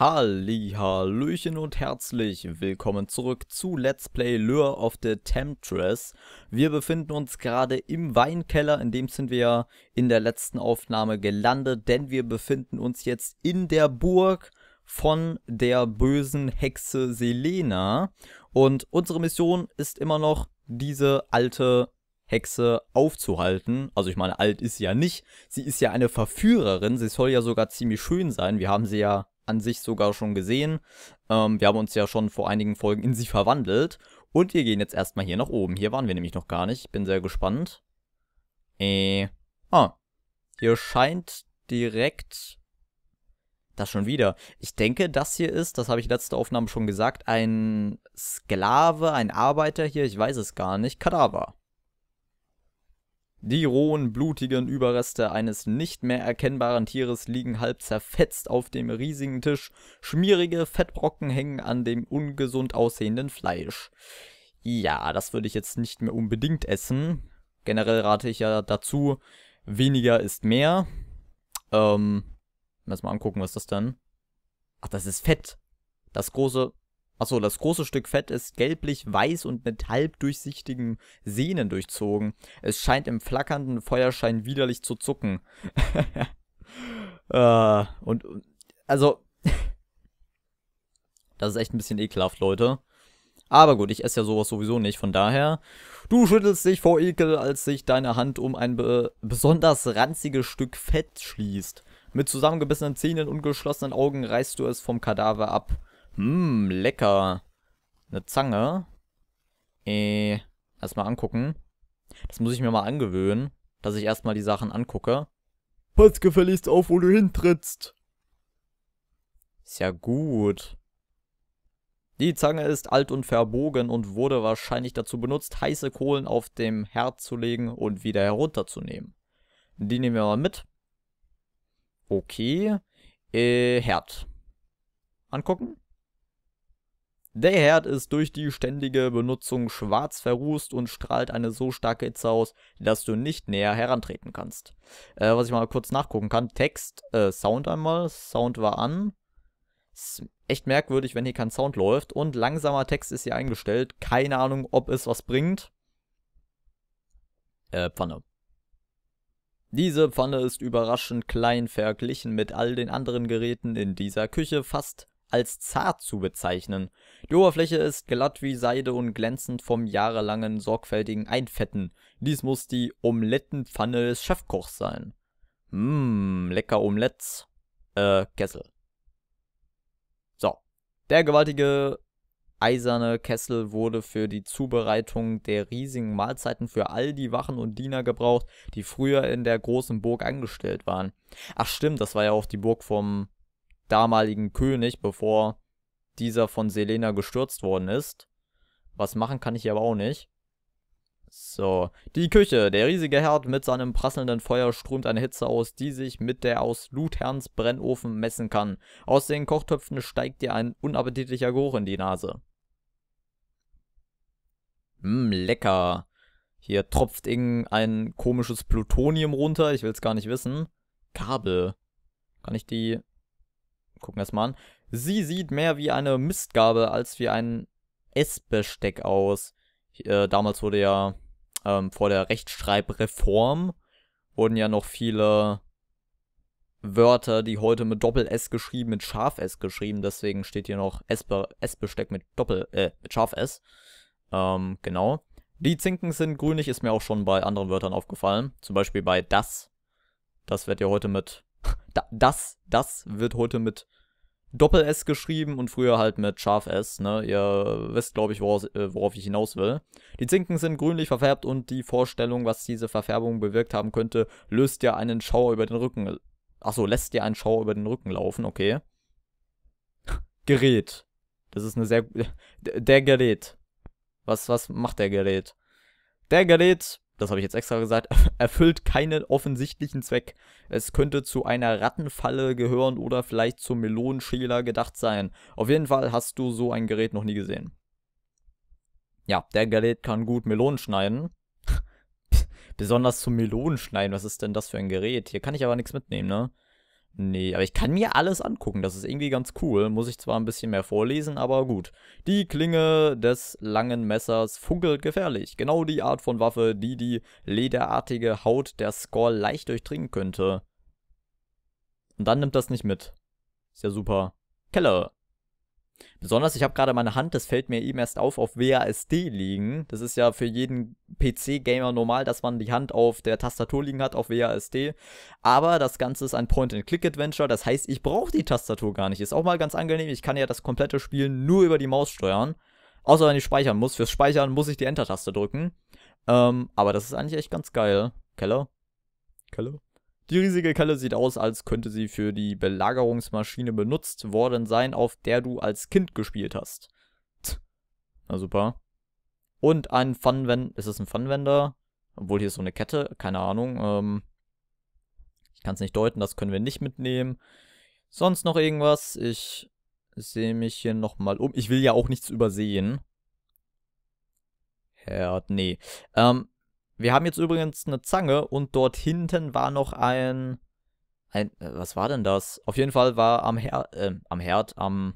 Halli, Hallöchen und herzlich willkommen zurück zu Let's Play Lure of the Temptress. Wir befinden uns gerade im Weinkeller, in dem sind wir in der letzten Aufnahme gelandet, denn wir befinden uns jetzt in der Burg von der bösen Hexe Selena. Und unsere Mission ist immer noch, diese alte Hexe aufzuhalten. Also ich meine, alt ist sie ja nicht. Sie ist ja eine Verführerin. Sie soll ja sogar ziemlich schön sein. Wir haben sie ja an sich sogar schon gesehen. Ähm, wir haben uns ja schon vor einigen Folgen in sie verwandelt. Und wir gehen jetzt erstmal hier nach oben. Hier waren wir nämlich noch gar nicht. bin sehr gespannt. Äh. Ah. Hier scheint direkt. Das schon wieder. Ich denke, das hier ist, das habe ich letzte Aufnahme schon gesagt, ein Sklave, ein Arbeiter hier, ich weiß es gar nicht. Kadaver. Die rohen, blutigen Überreste eines nicht mehr erkennbaren Tieres liegen halb zerfetzt auf dem riesigen Tisch, schmierige Fettbrocken hängen an dem ungesund aussehenden Fleisch. Ja, das würde ich jetzt nicht mehr unbedingt essen. Generell rate ich ja dazu, weniger ist mehr. Ähm, lass mal angucken, was ist das denn? Ach, das ist Fett. Das große, Achso, das große Stück Fett ist gelblich-weiß und mit halbdurchsichtigen Sehnen durchzogen. Es scheint im flackernden Feuerschein widerlich zu zucken. äh, und, also, das ist echt ein bisschen ekelhaft, Leute. Aber gut, ich esse ja sowas sowieso nicht, von daher. Du schüttelst dich vor Ekel, als sich deine Hand um ein be besonders ranziges Stück Fett schließt. Mit zusammengebissenen Zähnen und geschlossenen Augen reißt du es vom Kadaver ab. Hm, lecker. Eine Zange. Äh, erstmal angucken. Das muss ich mir mal angewöhnen, dass ich erstmal die Sachen angucke. Pass gefälligst auf, wo du hintrittst. Ist ja gut. Die Zange ist alt und verbogen und wurde wahrscheinlich dazu benutzt, heiße Kohlen auf dem Herd zu legen und wieder herunterzunehmen. Die nehmen wir mal mit. Okay. Äh, Herd. Angucken. Der Herd ist durch die ständige Benutzung schwarz verrußt und strahlt eine so starke Hitze aus, dass du nicht näher herantreten kannst. Äh, was ich mal kurz nachgucken kann, Text, äh, Sound einmal, Sound war an. Ist echt merkwürdig, wenn hier kein Sound läuft. Und langsamer Text ist hier eingestellt, keine Ahnung, ob es was bringt. Äh, Pfanne. Diese Pfanne ist überraschend klein verglichen mit all den anderen Geräten in dieser Küche, fast als zart zu bezeichnen. Die Oberfläche ist glatt wie Seide und glänzend vom jahrelangen sorgfältigen Einfetten. Dies muss die Omelettenpfanne des Chefkochs sein. Mmm, lecker Omelettes. Äh, Kessel. So. Der gewaltige eiserne Kessel wurde für die Zubereitung der riesigen Mahlzeiten für all die Wachen und Diener gebraucht, die früher in der großen Burg angestellt waren. Ach stimmt, das war ja auch die Burg vom damaligen König, bevor dieser von Selena gestürzt worden ist. Was machen kann ich hier aber auch nicht. So, die Küche. Der riesige Herd mit seinem prasselnden Feuer strömt eine Hitze aus, die sich mit der aus Lutherns Brennofen messen kann. Aus den Kochtöpfen steigt dir ein unappetitlicher Geruch in die Nase. Mh, hm, lecker. Hier tropft irgendein komisches Plutonium runter, ich will es gar nicht wissen. Kabel. Kann ich die gucken wir es mal an. Sie sieht mehr wie eine Mistgabel als wie ein Essbesteck aus. Äh, damals wurde ja ähm, vor der Rechtschreibreform wurden ja noch viele Wörter, die heute mit Doppel-S geschrieben, mit Scharf-S geschrieben. Deswegen steht hier noch Essbesteck mit Doppel, äh, mit Scharf-S. Ähm, genau. Die Zinken sind grünlich, ist mir auch schon bei anderen Wörtern aufgefallen. Zum Beispiel bei das. Das wird ja heute mit das, das wird heute mit Doppel-S geschrieben und früher halt mit Scharf-S, ne? Ihr wisst, glaube ich, worauf, äh, worauf, ich hinaus will. Die Zinken sind grünlich verfärbt und die Vorstellung, was diese Verfärbung bewirkt haben könnte, löst ja einen Schauer über den Rücken. Achso, lässt dir einen Schauer über den Rücken laufen, okay. Gerät. Das ist eine sehr. Der Gerät. Was, was macht der Gerät? Der Gerät das habe ich jetzt extra gesagt, erfüllt keinen offensichtlichen Zweck. Es könnte zu einer Rattenfalle gehören oder vielleicht zum Melonenschäler gedacht sein. Auf jeden Fall hast du so ein Gerät noch nie gesehen. Ja, der Gerät kann gut Melonen schneiden. Besonders zum Melonen schneiden, was ist denn das für ein Gerät? Hier kann ich aber nichts mitnehmen, ne? Nee, aber ich kann mir alles angucken. Das ist irgendwie ganz cool. Muss ich zwar ein bisschen mehr vorlesen, aber gut. Die Klinge des langen Messers funkelt gefährlich. Genau die Art von Waffe, die die lederartige Haut der Score leicht durchdringen könnte. Und dann nimmt das nicht mit. Ist ja super. Keller. Besonders, ich habe gerade meine Hand, das fällt mir eben erst auf, auf WASD liegen. Das ist ja für jeden PC-Gamer normal, dass man die Hand auf der Tastatur liegen hat, auf WASD. Aber das Ganze ist ein Point-and-Click-Adventure, das heißt, ich brauche die Tastatur gar nicht. Ist auch mal ganz angenehm, ich kann ja das komplette Spiel nur über die Maus steuern. Außer wenn ich speichern muss. Fürs Speichern muss ich die Enter-Taste drücken. Ähm, aber das ist eigentlich echt ganz geil. Keller? Keller? Die riesige Kelle sieht aus, als könnte sie für die Belagerungsmaschine benutzt worden sein, auf der du als Kind gespielt hast. Tch. Na super. Und ein Funwender. Ist es ein Funwender? Obwohl hier ist so eine Kette. Keine Ahnung. Ähm, ich kann es nicht deuten. Das können wir nicht mitnehmen. Sonst noch irgendwas? Ich sehe mich hier nochmal um. Ich will ja auch nichts übersehen. Herd, nee. Ähm, wir haben jetzt übrigens eine Zange und dort hinten war noch ein... ein äh, was war denn das? Auf jeden Fall war am Herd, äh, am Herd, am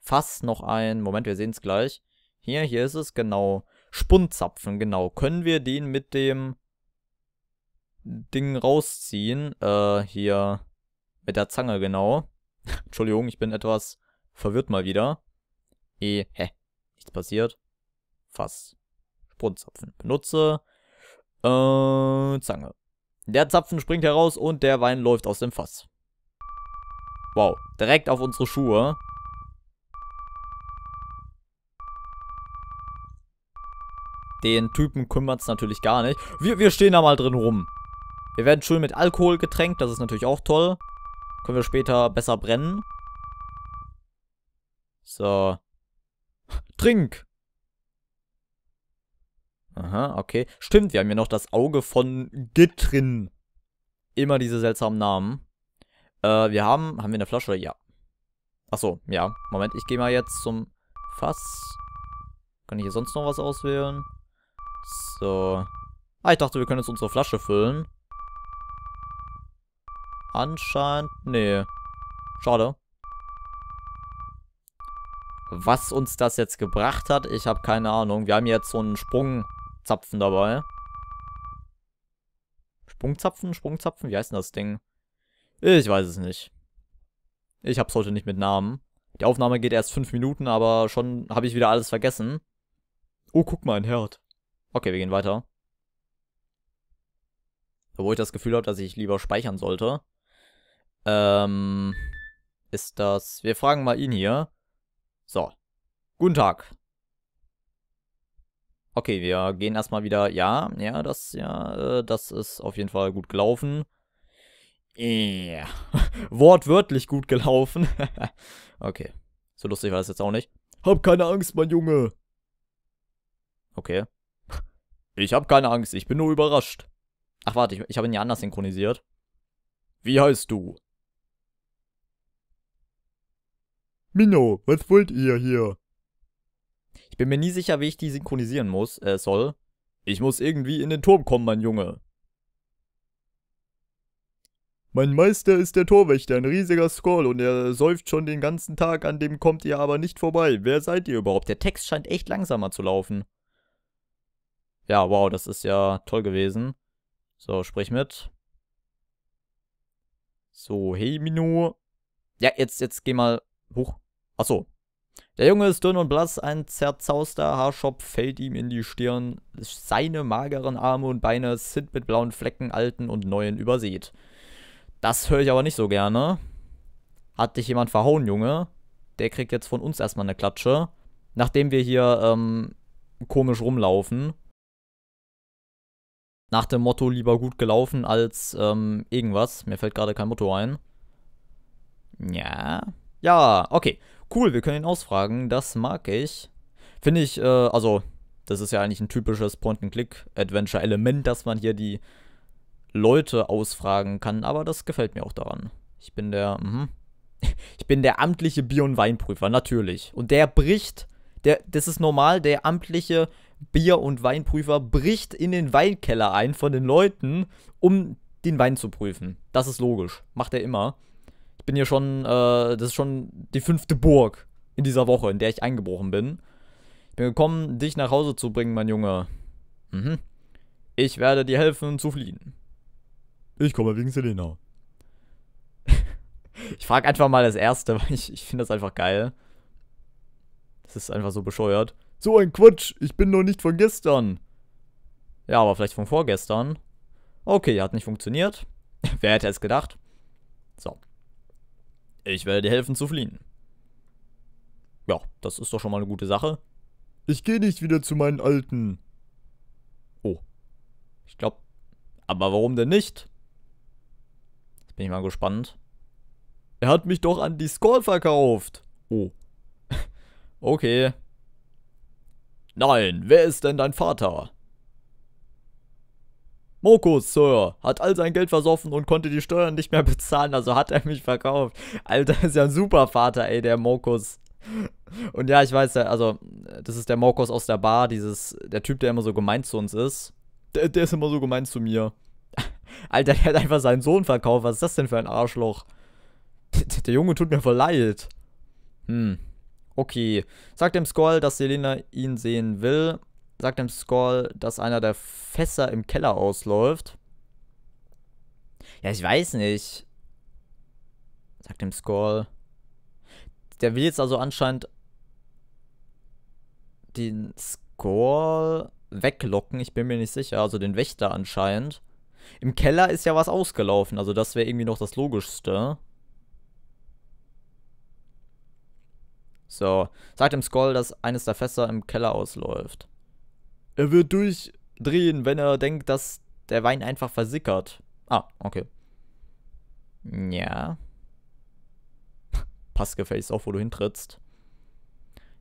Fass noch ein... Moment, wir sehen es gleich. Hier, hier ist es, genau. Spundzapfen, genau. Können wir den mit dem Ding rausziehen? Äh, hier. Mit der Zange, genau. Entschuldigung, ich bin etwas verwirrt mal wieder. E, hä? Nichts passiert. Fass. Spundzapfen. Benutze. Äh, Zange. Der Zapfen springt heraus und der Wein läuft aus dem Fass. Wow, direkt auf unsere Schuhe. Den Typen kümmert es natürlich gar nicht. Wir, wir stehen da mal drin rum. Wir werden schön mit Alkohol getränkt, das ist natürlich auch toll. Können wir später besser brennen. So. Trink! Aha, okay. Stimmt, wir haben hier noch das Auge von Gitrin. Immer diese seltsamen Namen. Äh, wir haben... Haben wir eine Flasche? Ja. Achso, ja. Moment, ich gehe mal jetzt zum Fass. Kann ich hier sonst noch was auswählen? So. Ah, ich dachte, wir können jetzt unsere Flasche füllen. Anscheinend... Nee. Schade. Was uns das jetzt gebracht hat, ich habe keine Ahnung. Wir haben jetzt so einen Sprungzapfen dabei. Sprungzapfen? Sprungzapfen? Wie heißt denn das Ding? Ich weiß es nicht. Ich hab's heute nicht mit Namen. Die Aufnahme geht erst 5 Minuten, aber schon habe ich wieder alles vergessen. Oh, guck mal, ein Herd. Okay, wir gehen weiter. Obwohl ich das Gefühl habe, dass ich lieber speichern sollte. Ähm, ist das... Wir fragen mal ihn hier. So. Guten Tag. Okay, wir gehen erstmal wieder. Ja, ja, das, ja, äh, das ist auf jeden Fall gut gelaufen. Yeah. Wortwörtlich gut gelaufen. okay. So lustig war das jetzt auch nicht. Hab keine Angst, mein Junge. Okay. Ich habe keine Angst, ich bin nur überrascht. Ach warte, ich, ich habe ihn ja anders synchronisiert. Wie heißt du? Mino, was wollt ihr hier? Ich bin mir nie sicher, wie ich die synchronisieren muss, äh, soll. Ich muss irgendwie in den Turm kommen, mein Junge. Mein Meister ist der Torwächter, ein riesiger Skoll, und er säuft schon den ganzen Tag, an dem kommt ihr aber nicht vorbei. Wer seid ihr überhaupt? Der Text scheint echt langsamer zu laufen. Ja, wow, das ist ja toll gewesen. So, sprich mit. So, hey Minu. Ja, jetzt, jetzt geh mal hoch. Achso. Der Junge ist dünn und blass, ein zerzauster Haarschopf fällt ihm in die Stirn, seine mageren Arme und Beine sind mit blauen Flecken alten und neuen übersät. Das höre ich aber nicht so gerne. Hat dich jemand verhauen, Junge? Der kriegt jetzt von uns erstmal eine Klatsche, nachdem wir hier ähm, komisch rumlaufen. Nach dem Motto lieber gut gelaufen als ähm, irgendwas. Mir fällt gerade kein Motto ein. Ja. Ja, okay. Cool, wir können ihn ausfragen. Das mag ich. Finde ich, äh, also, das ist ja eigentlich ein typisches Point-and-Click-Adventure-Element, dass man hier die Leute ausfragen kann. Aber das gefällt mir auch daran. Ich bin der, mh. Ich bin der amtliche Bier- und Weinprüfer, natürlich. Und der bricht, der, das ist normal, der amtliche Bier- und Weinprüfer bricht in den Weinkeller ein von den Leuten, um den Wein zu prüfen. Das ist logisch. Macht er immer. Ich bin hier schon, äh, das ist schon die fünfte Burg in dieser Woche, in der ich eingebrochen bin. Ich bin gekommen, dich nach Hause zu bringen, mein Junge. Mhm. Ich werde dir helfen zu fliehen. Ich komme wegen Selena. ich frage einfach mal das Erste, weil ich, ich finde das einfach geil. Das ist einfach so bescheuert. So ein Quatsch, ich bin noch nicht von gestern. Ja, aber vielleicht von vorgestern. Okay, hat nicht funktioniert. Wer hätte es gedacht? So. Ich werde dir helfen zu fliehen. Ja, das ist doch schon mal eine gute Sache. Ich gehe nicht wieder zu meinen Alten. Oh. Ich glaube. Aber warum denn nicht? Jetzt bin ich mal gespannt. Er hat mich doch an die Score verkauft. Oh. okay. Nein, wer ist denn dein Vater? Mokus, Sir, hat all sein Geld versoffen und konnte die Steuern nicht mehr bezahlen, also hat er mich verkauft. Alter, ist ja ein super Vater, ey, der Mokos. Und ja, ich weiß, also, das ist der Mokos aus der Bar, dieses, der Typ, der immer so gemein zu uns ist. Der, der ist immer so gemein zu mir. Alter, der hat einfach seinen Sohn verkauft, was ist das denn für ein Arschloch? Der Junge tut mir voll leid. Hm, Okay. Sagt dem Skoll, dass Selena ihn sehen will. Sagt dem Skoll, dass einer der Fässer im Keller ausläuft. Ja, ich weiß nicht. Sagt dem Skoll. Der will jetzt also anscheinend den Skoll weglocken. Ich bin mir nicht sicher. Also den Wächter anscheinend. Im Keller ist ja was ausgelaufen. Also das wäre irgendwie noch das Logischste. So, sagt dem Skoll, dass eines der Fässer im Keller ausläuft. Er wird durchdrehen, wenn er denkt, dass der Wein einfach versickert. Ah, okay. Ja. Passgefäß auf, wo du hintrittst.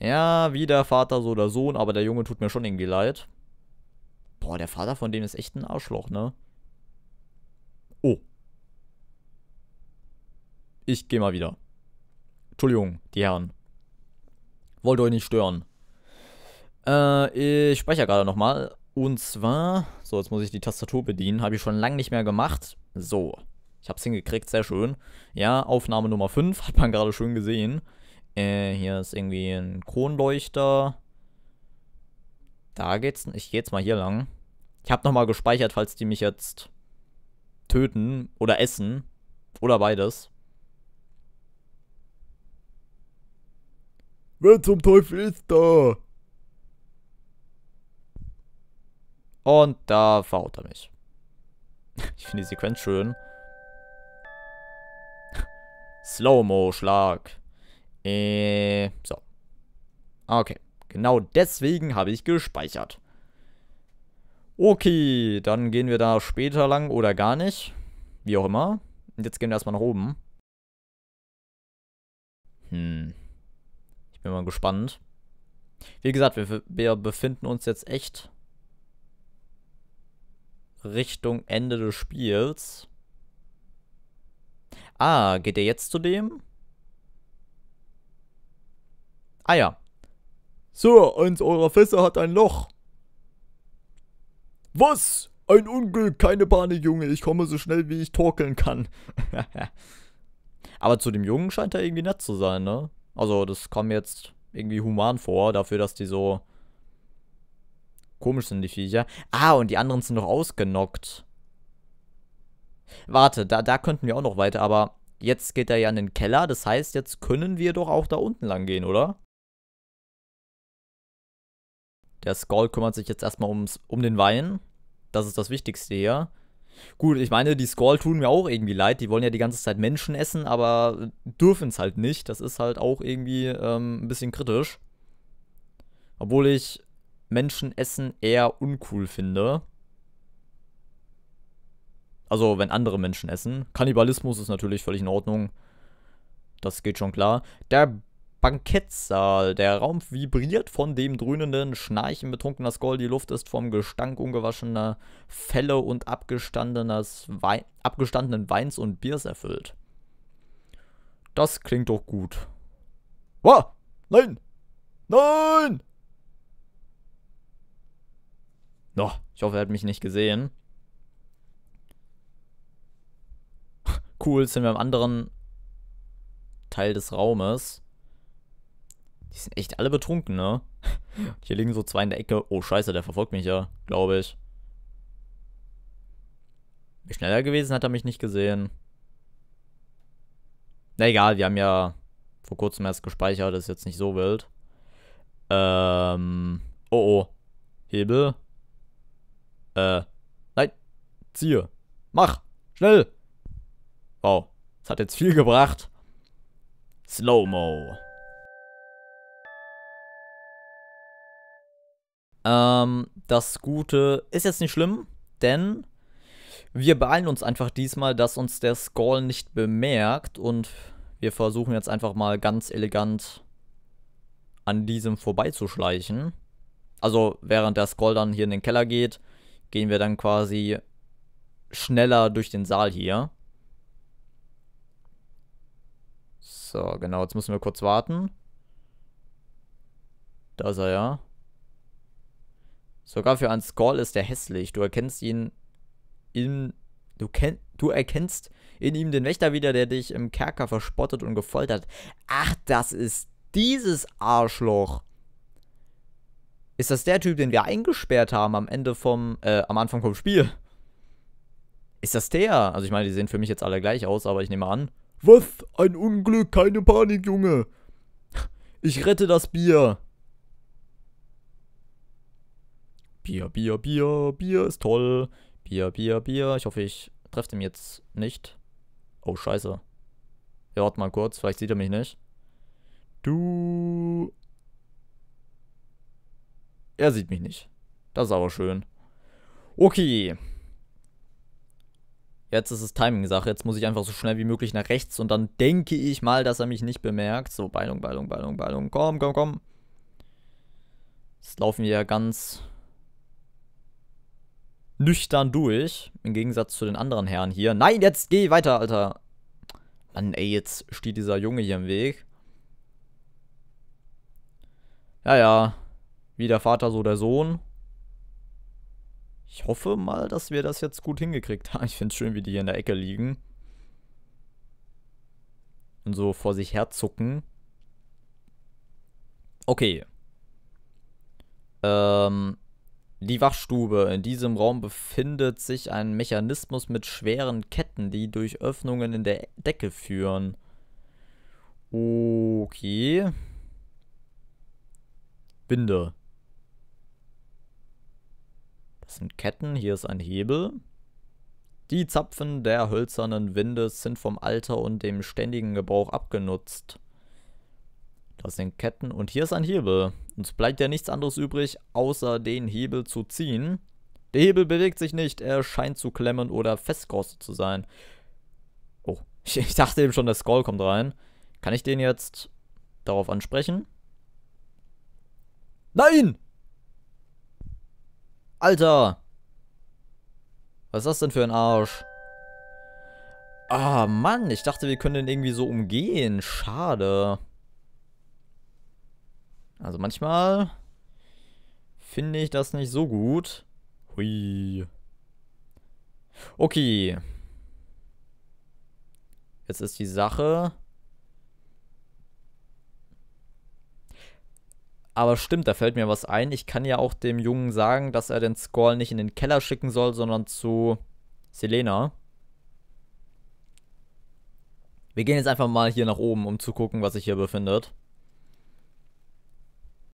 Ja, wie der Vater, so oder Sohn, aber der Junge tut mir schon irgendwie leid. Boah, der Vater von dem ist echt ein Arschloch, ne? Oh. Ich geh mal wieder. Entschuldigung, die Herren. Wollt euch nicht stören. Äh, ich speichere gerade nochmal. Und zwar, so, jetzt muss ich die Tastatur bedienen. Habe ich schon lange nicht mehr gemacht. So, ich habe es hingekriegt, sehr schön. Ja, Aufnahme Nummer 5, hat man gerade schön gesehen. Äh, hier ist irgendwie ein Kronleuchter. Da geht's, ich gehe jetzt mal hier lang. Ich habe nochmal gespeichert, falls die mich jetzt töten oder essen. Oder beides. Wer zum Teufel ist da? Und da verhaut er mich. Ich finde die Sequenz schön. Slow-Mo-Schlag. Äh, so. Okay. Genau deswegen habe ich gespeichert. Okay, dann gehen wir da später lang oder gar nicht. Wie auch immer. Und jetzt gehen wir erstmal nach oben. Hm bin mal gespannt. Wie gesagt, wir, wir befinden uns jetzt echt Richtung Ende des Spiels. Ah, geht er jetzt zu dem? Ah ja. So, eins eurer Fässer hat ein Loch. Was? Ein Unglück, keine Panik, Junge. Ich komme so schnell, wie ich torkeln kann. Aber zu dem Jungen scheint er irgendwie nett zu sein, ne? Also, das kam mir jetzt irgendwie human vor, dafür, dass die so komisch sind, die Viecher. Ah, und die anderen sind noch ausgenockt. Warte, da, da könnten wir auch noch weiter, aber jetzt geht er ja in den Keller. Das heißt, jetzt können wir doch auch da unten lang gehen, oder? Der Skull kümmert sich jetzt erstmal ums, um den Wein. Das ist das Wichtigste hier. Gut, ich meine, die Squall tun mir auch irgendwie leid. Die wollen ja die ganze Zeit Menschen essen, aber dürfen es halt nicht. Das ist halt auch irgendwie ähm, ein bisschen kritisch. Obwohl ich Menschen essen eher uncool finde. Also, wenn andere Menschen essen. Kannibalismus ist natürlich völlig in Ordnung. Das geht schon klar. Der Bankettsaal. Der Raum vibriert von dem dröhnenden Schnarchen betrunkener Skoll. Die Luft ist vom Gestank ungewaschener Felle und Wei abgestandenen Weins und Biers erfüllt. Das klingt doch gut. Wow! Nein! Nein! No, ich hoffe, er hat mich nicht gesehen. Cool, sind wir im anderen Teil des Raumes. Die sind echt alle betrunken, ne? Hier liegen so zwei in der Ecke. Oh, scheiße, der verfolgt mich ja, glaube ich. Bin schneller gewesen, hat er mich nicht gesehen. Na egal, wir haben ja vor kurzem erst gespeichert, ist jetzt nicht so wild. Ähm. Oh oh. Hebel. Äh. Nein. Ziehe. Mach. Schnell. Wow. Das hat jetzt viel gebracht. Slow-Mo. Ähm, das Gute ist jetzt nicht schlimm, denn wir beeilen uns einfach diesmal, dass uns der Skull nicht bemerkt und wir versuchen jetzt einfach mal ganz elegant an diesem vorbeizuschleichen. Also während der Skull dann hier in den Keller geht, gehen wir dann quasi schneller durch den Saal hier. So, genau, jetzt müssen wir kurz warten. Da ist er ja. Sogar für einen Skull ist er hässlich. Du erkennst ihn in. Du, kenn, du erkennst in ihm den Wächter wieder, der dich im Kerker verspottet und gefoltert. Ach, das ist dieses Arschloch. Ist das der Typ, den wir eingesperrt haben am Ende vom, äh, am Anfang vom Spiel? Ist das der? Also ich meine, die sehen für mich jetzt alle gleich aus, aber ich nehme an. Was? Ein Unglück, keine Panik, Junge. Ich rette das Bier. Bier, Bier, Bier, Bier ist toll. Bier, Bier, Bier. Ich hoffe, ich treffe ihn jetzt nicht. Oh, scheiße. Ja, warte mal kurz, vielleicht sieht er mich nicht. Du. Er sieht mich nicht. Das ist aber schön. Okay. Jetzt ist es Timing-Sache. Jetzt muss ich einfach so schnell wie möglich nach rechts und dann denke ich mal, dass er mich nicht bemerkt. So, Beilung, Beilung, Beilung, Beilung. Komm, komm, komm. Jetzt laufen wir ja ganz nüchtern durch. Im Gegensatz zu den anderen Herren hier. Nein, jetzt geh weiter, Alter. Mann, ey, jetzt steht dieser Junge hier im Weg. Ja, ja. Wie der Vater, so der Sohn. Ich hoffe mal, dass wir das jetzt gut hingekriegt haben. Ich finde es schön, wie die hier in der Ecke liegen. Und so vor sich herzucken. Okay. Ähm, die Wachstube. In diesem Raum befindet sich ein Mechanismus mit schweren Ketten, die durch Öffnungen in der Decke führen. Okay. Binde. Das sind Ketten, hier ist ein Hebel. Die Zapfen der hölzernen Winde sind vom Alter und dem ständigen Gebrauch abgenutzt. Das sind Ketten und hier ist ein Hebel. Uns bleibt ja nichts anderes übrig, außer den Hebel zu ziehen. Der Hebel bewegt sich nicht, er scheint zu klemmen oder festgerostet zu sein. Oh, ich dachte eben schon, der Skull kommt rein. Kann ich den jetzt darauf ansprechen? Nein! Alter! Was ist das denn für ein Arsch? Ah, Mann, ich dachte, wir können den irgendwie so umgehen. Schade. Also manchmal finde ich das nicht so gut. Hui. Okay. Jetzt ist die Sache. Aber stimmt, da fällt mir was ein. Ich kann ja auch dem Jungen sagen, dass er den Squall nicht in den Keller schicken soll, sondern zu Selena. Wir gehen jetzt einfach mal hier nach oben, um zu gucken, was sich hier befindet.